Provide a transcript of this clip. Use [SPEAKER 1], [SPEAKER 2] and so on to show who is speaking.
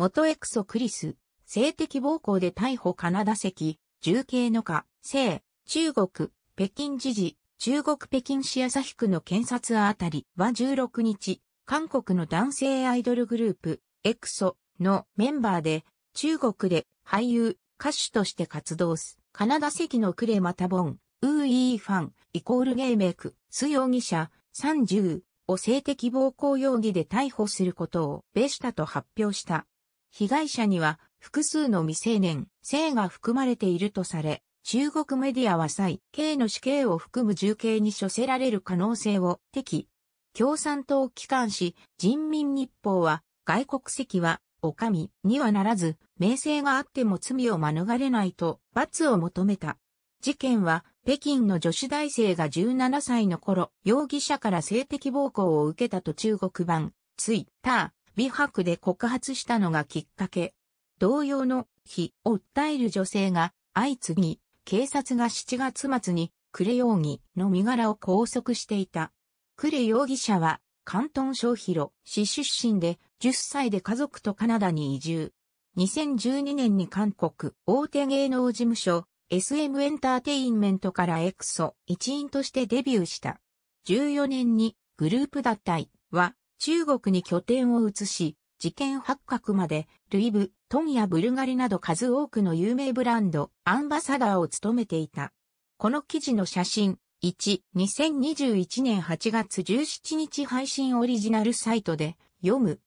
[SPEAKER 1] 元エクソクリス、性的暴行で逮捕カナダ籍、重刑の下、聖、中国、北京知事、中国北京市朝日区の検察あたりは16日、韓国の男性アイドルグループ、エクソのメンバーで、中国で俳優、歌手として活動す、カナダ籍のクレマタボン、ウーイーファン、イコールゲイメイク、ス容疑者、30を性的暴行容疑で逮捕することを、ベしたと発表した。被害者には複数の未成年、性が含まれているとされ、中国メディアは際、刑の死刑を含む重刑に処せられる可能性を敵。共産党機関紙、人民日報は、外国籍は、お上にはならず、名声があっても罪を免れないと、罰を求めた。事件は、北京の女子大生が17歳の頃、容疑者から性的暴行を受けたと中国版、ツイッター、美白で告発したのがきっかけ。同様の非を訴える女性が相次ぎ、警察が7月末にクレ容疑の身柄を拘束していた。クレ容疑者は関東小広市出身で10歳で家族とカナダに移住。2012年に韓国大手芸能事務所 SM エンターテインメントからエクソ一員としてデビューした。14年にグループ脱退は中国に拠点を移し、事件発覚まで、ルイブ、トンやブルガリなど数多くの有名ブランド、アンバサダーを務めていた。この記事の写真、1、2021年8月17日配信オリジナルサイトで、読む、